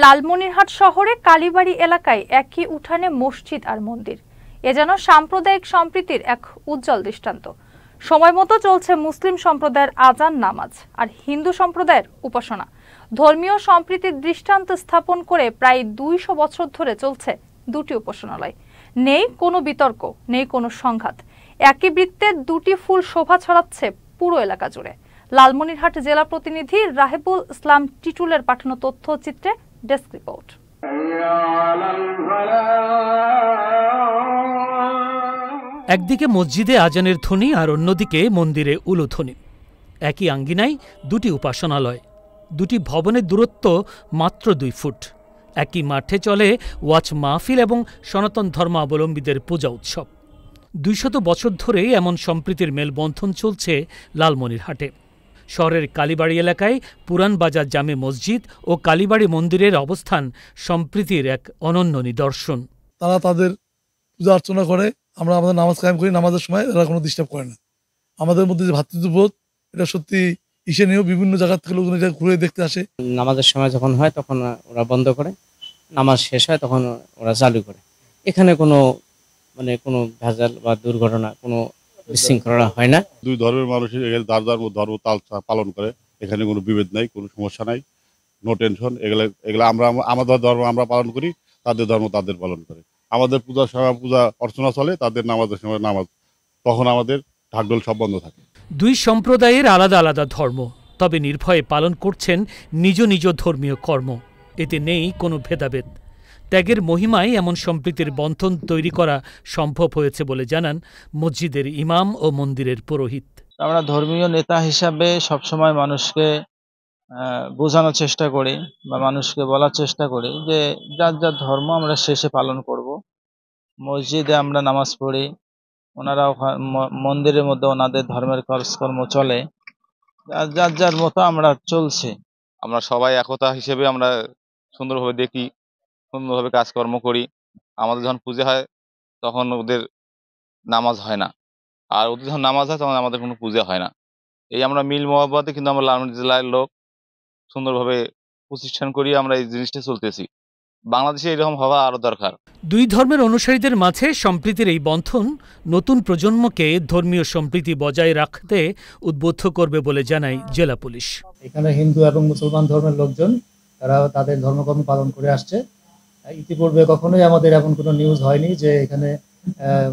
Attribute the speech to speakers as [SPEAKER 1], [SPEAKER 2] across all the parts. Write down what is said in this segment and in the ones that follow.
[SPEAKER 1] লালমনিরহাট শহরে কালীবাড়ি এলাকায় একই উঠানে মসজিদ আর মন্দির এ যেন সাম্প্রদায়িক সম্প্রীতির এক উজ্জ্বল দৃষ্টান্ত সময় মতো চলছে মুসলিম সম্প্রদায়ের আজান নামাজ আর হিন্দু সম্প্রদায়ের উপাসনা ধর্মীয় সম্প্রীতির দৃষ্টান্ত স্থাপন করে প্রায় দুইশো বছর ধরে চলছে দুটি উপাসনালয় নেই কোনো বিতর্ক নেই কোনো সংঘাত একই বৃত্তে দুটি ফুল শোভা ছড়াচ্ছে পুরো এলাকা জুড়ে লালমনিরহাট জেলা প্রতিনিধি রাহেবুল ইসলাম টিটুলের পাঠানো তথ্যচিত্রে ডেস্ক রিপোর্ট
[SPEAKER 2] একদিকে মসজিদে আজানের ধ্বনি আর অন্যদিকে মন্দিরে ধ্বনি একই আঙ্গিনায় দুটি উপাসনালয় দুটি ভবনের দূরত্ব মাত্র দুই ফুট একই মাঠে চলে ওয়াচ মাহফিল এবং সনাতন ধর্মাবলম্বীদের পূজা উৎসব দুইশত বছর ধরে এমন সম্প্রীতির মেলবন্ধন চলছে লালমনিরহাটে শহরের কালীবাড়ি এলাকায় পুরান বাজার জামে মসজিদ ও কালীবাড়ি মন্দিরের অবস্থান সম্প্রীতির এক অনন্য নিদর্শন
[SPEAKER 3] তারা তাদের পূজা অর্চনা করে আমরা আমাদের নামাজ কায়েম করি নামাজের সময় এরা কোনো ডিস্টার্ব করে না আমাদের মধ্যে যে ভাতৃত্ববোধ এটা সত্যি ঈশানীয় বিভিন্ন জায়গা থেকে লোকজন এটা ঘুরে দেখতে আসে নামাজের সময় যখন হয় তখন ওরা বন্ধ করে নামাজ শেষ হয় তখন ওরা চালু করে এখানে কোনো মানে কোনো ভেজাল বা দুর্ঘটনা কোনো হয় না দুই ধর্মের মানুষের এখানে যার যার ধর্ম তাল পালন করে এখানে কোনো বিভেদ নাই কোনো সমস্যা নাই নো টেনশন এগুলো এগুলো আমরা আমাদের ধর্ম আমরা পালন করি তাদের ধর্ম তাদের পালন করে আমাদের পূজার সময় পূজা অর্চনা চলে তাদের নামাজের সময় নামাজ তখন আমাদের ঢাকঢোল সব বন্ধ থাকে দুই
[SPEAKER 2] সম্প্রদায়ের আলাদা আলাদা ধর্ম তবে নির্ভয়ে পালন করছেন নিজ নিজ ধর্মীয় কর্ম এতে নেই কোনো ভেদাভেদ ত্যাগের মহিমায় এমন সম্প্রীতির বন্ধন তৈরি করা সম্ভব হয়েছে বলে জানান মসজিদের ইমাম ও মন্দিরের পুরোহিত আমরা ধর্মীয়
[SPEAKER 3] নেতা হিসাবে সবসময় মানুষকে বোঝানোর চেষ্টা করি বা মানুষকে বলার চেষ্টা করি যে যার যার ধর্ম আমরা শেষে পালন করব। মসজিদে আমরা নামাজ পড়ি ওনারা মন্দিরের মধ্যে ওনাদের ধর্মের কাজকর্ম চলে যার যার যার মতো আমরা চলছি আমরা সবাই একতা হিসেবে আমরা সুন্দরভাবে দেখি সুন্দরভাবে কাজকর্ম করি আমাদের যখন পূজা হয় তখন ওদের নামাজ হয় না আর ওদের যখন নামাজ হয় তখন আমাদের কোনো পূজা হয় না এই আমরা মিল মহাব্বতে কিন্তু আমরা লালমনি জেলার লোক সুন্দরভাবে প্রতিষ্ঠান করি আমরা এই জিনিসটা চলতেছি বাংলাদেশে এরকম হওয়া আরও দরকার
[SPEAKER 2] দুই ধর্মের অনুসারীদের মাঝে সম্প্রীতির এই বন্ধন নতুন প্রজন্মকে ধর্মীয় সম্প্রীতি বজায় রাখতে উদ্বুদ্ধ করবে বলে জানায় জেলা পুলিশ
[SPEAKER 3] এখানে হিন্দু এবং মুসলমান ধর্মের লোকজন তারা তাদের ধর্মকর্ম পালন করে আসছে ইতিপূর্বে কখনোই আমাদের এমন কোনো নিউজ হয়নি যে এখানে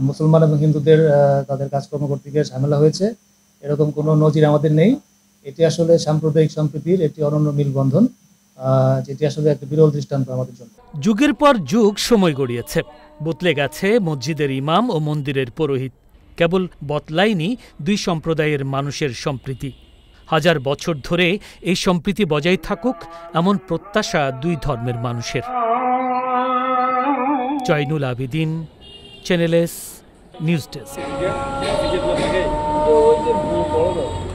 [SPEAKER 3] মুসলমান এবং হিন্দুদের তাদের কাজকর্ম করতে গিয়ে ঝামেলা হয়েছে এরকম কোনো নজির আমাদের নেই এটি আসলে সাম্প্রদায়িক সম্প্রীতির একটি অনন্য মিলবন্ধন যেটি আসলে একটা বিরল দৃষ্টান্ত আমাদের জন্য
[SPEAKER 2] যুগের পর যুগ সময় গড়িয়েছে বদলে গেছে মসজিদের ইমাম ও মন্দিরের পুরোহিত কেবল বতলাইনি দুই সম্প্রদায়ের মানুষের সম্প্রীতি হাজার বছর ধরে এই সম্প্রীতি বজায় থাকুক এমন প্রত্যাশা দুই ধর্মের মানুষের Zainul Abedin channel news
[SPEAKER 1] desk